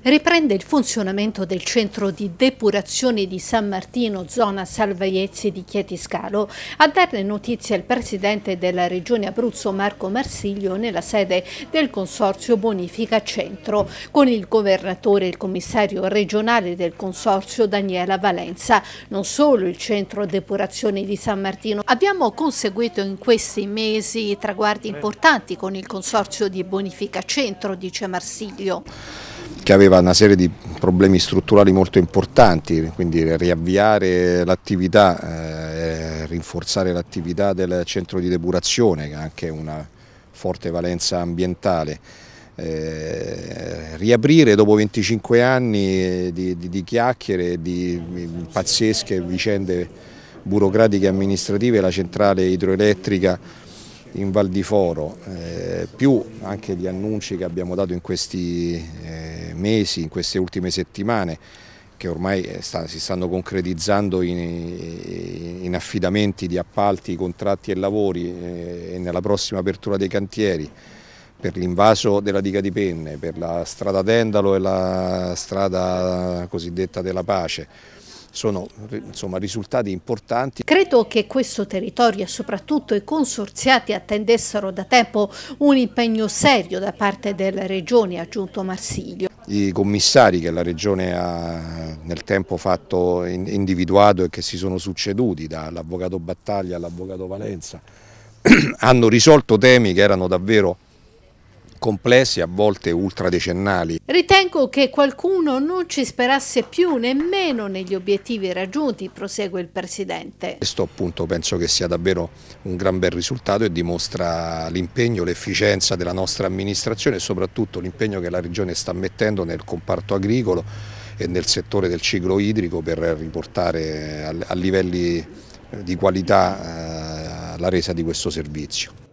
Riprende il funzionamento del centro di depurazione di San Martino, zona Salvaiezzi di Chietiscalo. A darne notizia il presidente della regione Abruzzo Marco Marsiglio nella sede del consorzio Bonifica Centro, con il governatore e il commissario regionale del consorzio Daniela Valenza. Non solo il centro depurazione di San Martino. Abbiamo conseguito in questi mesi traguardi importanti con il consorzio di Bonifica Centro, dice Marsiglio che aveva una serie di problemi strutturali molto importanti, quindi riavviare l'attività, eh, rinforzare l'attività del centro di depurazione che ha anche una forte valenza ambientale. Eh, riaprire dopo 25 anni di, di, di chiacchiere, di, pazzesche vicende burocratiche e amministrative la centrale idroelettrica in Val di Foro, eh, più anche gli annunci che abbiamo dato in questi mesi, in queste ultime settimane che ormai eh, sta, si stanno concretizzando in, eh, in, affidamenti di appalti, contratti e lavori eh, e nella prossima apertura dei cantieri per l'invaso della diga di Penne, per la strada Dendalo e la strada cosiddetta della pace sono insomma, risultati importanti. Credo che questo territorio e soprattutto i consorziati attendessero da tempo un impegno serio da parte della Regione, ha aggiunto Marsiglio i commissari che la Regione ha nel tempo fatto individuato e che si sono succeduti dall'avvocato Battaglia all'avvocato Valenza hanno risolto temi che erano davvero complessi, a volte ultradecennali. Ritengo che qualcuno non ci sperasse più nemmeno negli obiettivi raggiunti, prosegue il Presidente. Questo appunto penso che sia davvero un gran bel risultato e dimostra l'impegno, l'efficienza della nostra amministrazione e soprattutto l'impegno che la Regione sta mettendo nel comparto agricolo e nel settore del ciclo idrico per riportare a livelli di qualità eh, la resa di questo servizio.